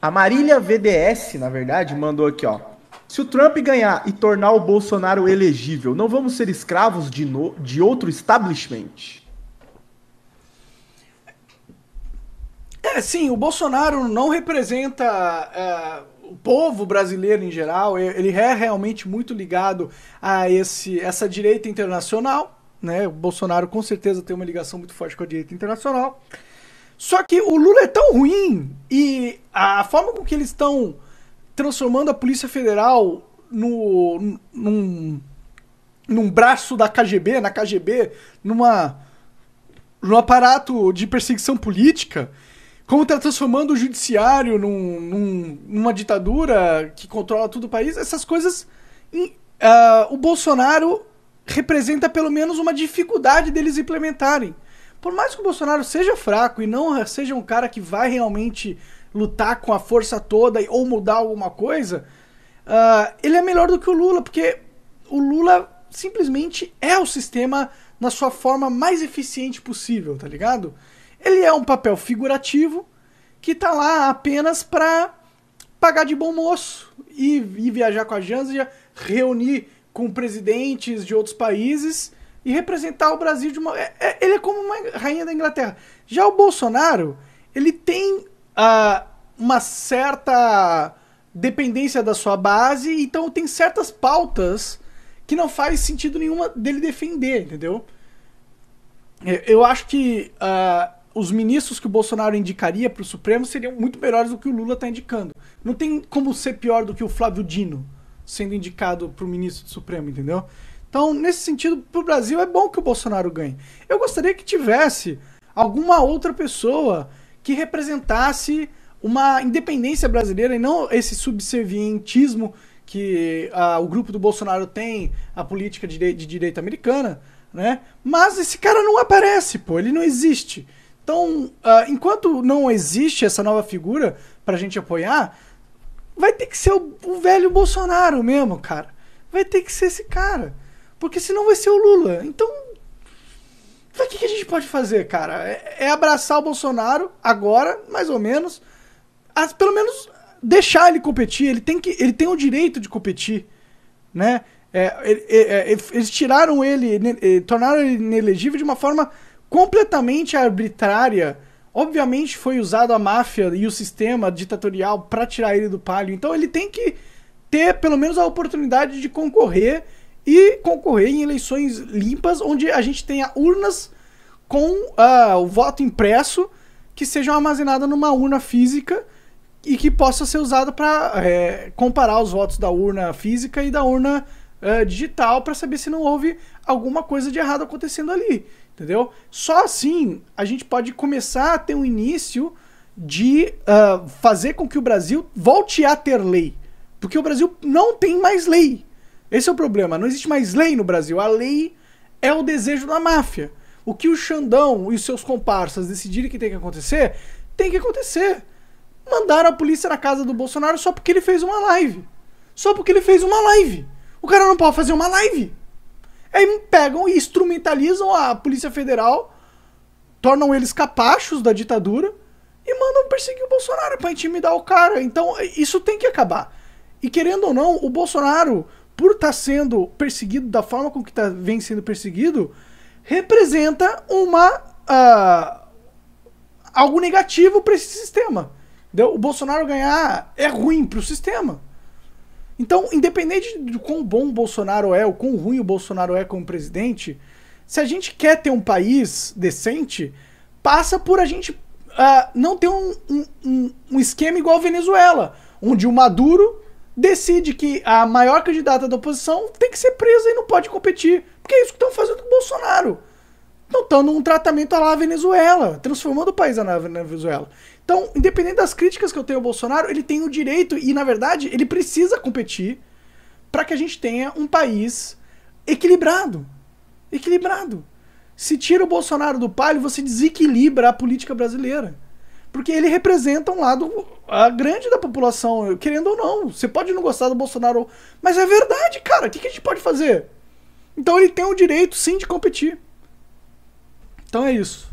A Marília VDS, na verdade, mandou aqui, ó. Se o Trump ganhar e tornar o Bolsonaro elegível, não vamos ser escravos de, no... de outro establishment? É, sim, o Bolsonaro não representa é, o povo brasileiro em geral, ele é realmente muito ligado a esse, essa direita internacional, né? O Bolsonaro com certeza tem uma ligação muito forte com a direita internacional. Só que o Lula é tão ruim e a forma com que eles estão transformando a Polícia Federal no, num, num braço da KGB, na KGB, numa, num aparato de perseguição política, como está transformando o judiciário num, num, numa ditadura que controla todo o país, essas coisas. Em, uh, ah, o Bolsonaro representa pelo menos uma dificuldade deles implementarem por mais que o Bolsonaro seja fraco e não seja um cara que vai realmente lutar com a força toda ou mudar alguma coisa, uh, ele é melhor do que o Lula, porque o Lula simplesmente é o sistema na sua forma mais eficiente possível, tá ligado? Ele é um papel figurativo que tá lá apenas pra pagar de bom moço e, e viajar com a Janja, reunir com presidentes de outros países e representar o Brasil de uma. É, é, ele é como uma rainha da Inglaterra. Já o Bolsonaro, ele tem uh, uma certa dependência da sua base, então tem certas pautas que não faz sentido nenhuma dele defender, entendeu? É, eu acho que uh, os ministros que o Bolsonaro indicaria para o Supremo seriam muito melhores do que o Lula está indicando. Não tem como ser pior do que o Flávio Dino sendo indicado para o ministro do Supremo, entendeu? Então, nesse sentido, para o Brasil é bom que o Bolsonaro ganhe. Eu gostaria que tivesse alguma outra pessoa que representasse uma independência brasileira e não esse subservientismo que ah, o grupo do Bolsonaro tem, a política de, de direita americana, né? Mas esse cara não aparece, pô, ele não existe. Então, ah, enquanto não existe essa nova figura para a gente apoiar, vai ter que ser o, o velho Bolsonaro mesmo, cara. Vai ter que ser esse cara. Porque senão vai ser o Lula. Então, o que, que a gente pode fazer, cara? É, é abraçar o Bolsonaro agora, mais ou menos. pelo menos deixar ele competir. Ele tem, que, ele tem o direito de competir, né? É, ele, é, é, é eles tiraram ele, ne, tornaram ele inelegível de uma forma completamente arbitrária. Obviamente foi usado a máfia e o sistema ditatorial para tirar ele do palio. Então ele tem que ter pelo menos a oportunidade de concorrer e concorrer em eleições limpas, onde a gente tenha urnas com uh, o voto impresso que sejam armazenadas numa urna física e que possa ser usada para é, comparar os votos da urna física e da urna uh, digital para saber se não houve alguma coisa de errado acontecendo ali, entendeu? Só assim a gente pode começar a ter um início de uh, fazer com que o Brasil volte a ter lei, porque o Brasil não tem mais lei. Esse é o problema. Não existe mais lei no Brasil. A lei é o desejo da máfia. O que o Xandão e os seus comparsas decidirem que tem que acontecer, tem que acontecer. Mandaram a polícia na casa do Bolsonaro só porque ele fez uma live. Só porque ele fez uma live. O cara não pode fazer uma live. Aí pegam e instrumentalizam a Polícia Federal, tornam eles capachos da ditadura e mandam perseguir o Bolsonaro para intimidar o cara. Então isso tem que acabar. E querendo ou não, o Bolsonaro por estar tá sendo perseguido da forma com que tá, vem sendo perseguido, representa uma. Uh, algo negativo para esse sistema. Entendeu? O Bolsonaro ganhar é ruim para o sistema. Então, independente de quão bom o Bolsonaro é, ou quão ruim o Bolsonaro é como presidente, se a gente quer ter um país decente, passa por a gente uh, não ter um, um, um esquema igual a Venezuela, onde o Maduro decide que a maior candidata da oposição tem que ser presa e não pode competir. Porque é isso que estão fazendo com o Bolsonaro. Estão dando um tratamento à lá Venezuela, transformando o país na Venezuela. Então, independente das críticas que eu tenho ao Bolsonaro, ele tem o direito e, na verdade, ele precisa competir para que a gente tenha um país equilibrado. Equilibrado. Se tira o Bolsonaro do palio, você desequilibra a política brasileira porque ele representa um lado a grande da população, querendo ou não. Você pode não gostar do Bolsonaro, mas é verdade, cara. O que, que a gente pode fazer? Então ele tem o direito, sim, de competir. Então é isso.